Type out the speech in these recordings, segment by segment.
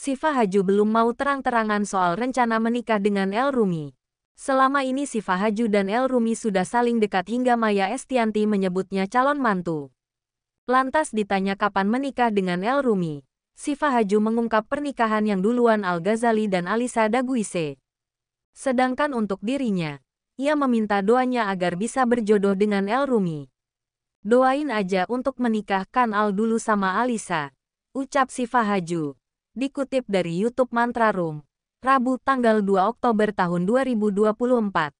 Siva Haju belum mau terang-terangan soal rencana menikah dengan El Rumi. Selama ini Siva Haju dan El Rumi sudah saling dekat hingga Maya Estianti menyebutnya calon mantu. Lantas ditanya kapan menikah dengan El Rumi. Siva Haju mengungkap pernikahan yang duluan Al-Ghazali dan Alisa Daguise. Sedangkan untuk dirinya, ia meminta doanya agar bisa berjodoh dengan El Rumi. Doain aja untuk menikahkan Al dulu sama Alisa. Ucap Siva Haju dikutip dari YouTube Mantra Room, Rabu tanggal 2 Oktober tahun 2024.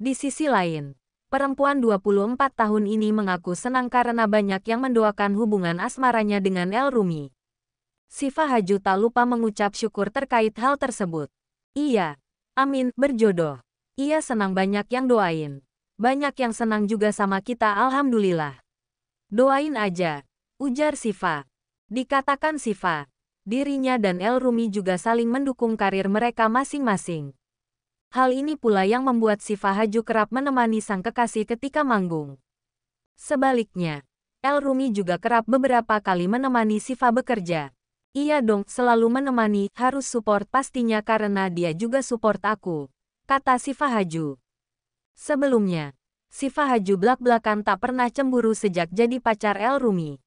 Di sisi lain, perempuan 24 tahun ini mengaku senang karena banyak yang mendoakan hubungan asmaranya dengan El Rumi. Siva Haju tak lupa mengucap syukur terkait hal tersebut. Iya, amin, berjodoh. Ia senang banyak yang doain. Banyak yang senang juga sama kita alhamdulillah. Doain aja, ujar Siva. Dikatakan Siva, dirinya dan El Rumi juga saling mendukung karir mereka masing-masing. Hal ini pula yang membuat Siva Haju kerap menemani sang kekasih ketika manggung. Sebaliknya, El Rumi juga kerap beberapa kali menemani Siva bekerja. Iya dong, selalu menemani, harus support pastinya karena dia juga support aku, kata Siva Haju. Sebelumnya, Siva Haju belak-belakan tak pernah cemburu sejak jadi pacar El Rumi.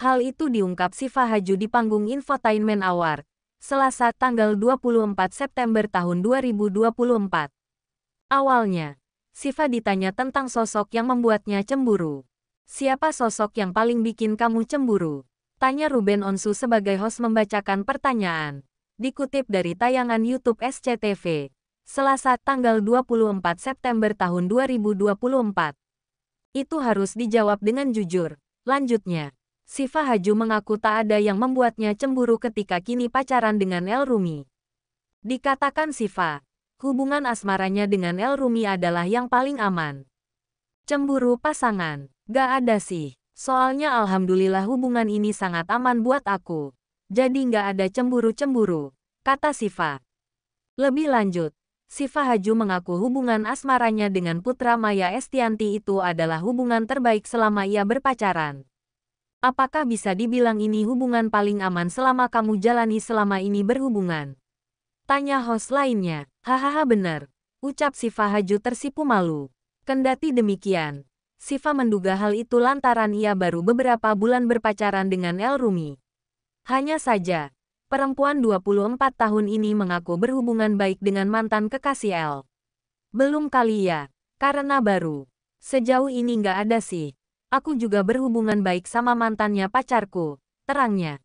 Hal itu diungkap Siva Haju di panggung Infotainment Award, Selasa tanggal 24 September tahun 2024. Awalnya, Siva ditanya tentang sosok yang membuatnya cemburu. Siapa sosok yang paling bikin kamu cemburu? Tanya Ruben Onsu sebagai host membacakan pertanyaan. Dikutip dari tayangan YouTube SCTV, Selasa tanggal 24 September tahun 2024. Itu harus dijawab dengan jujur. Lanjutnya. Siva Haju mengaku tak ada yang membuatnya cemburu ketika kini pacaran dengan El Rumi. Dikatakan Siva, hubungan asmaranya dengan El Rumi adalah yang paling aman. Cemburu pasangan, gak ada sih. Soalnya alhamdulillah hubungan ini sangat aman buat aku. Jadi gak ada cemburu-cemburu, kata Siva. Lebih lanjut, Siva Haju mengaku hubungan asmaranya dengan putra Maya Estianti itu adalah hubungan terbaik selama ia berpacaran. Apakah bisa dibilang ini hubungan paling aman selama kamu jalani selama ini berhubungan? Tanya host lainnya. Hahaha benar. Ucap Siva Haju tersipu malu. Kendati demikian, Siva menduga hal itu lantaran ia baru beberapa bulan berpacaran dengan El Rumi. Hanya saja, perempuan 24 tahun ini mengaku berhubungan baik dengan mantan kekasih El. Belum kali ya, karena baru. Sejauh ini nggak ada sih. Aku juga berhubungan baik sama mantannya pacarku, terangnya.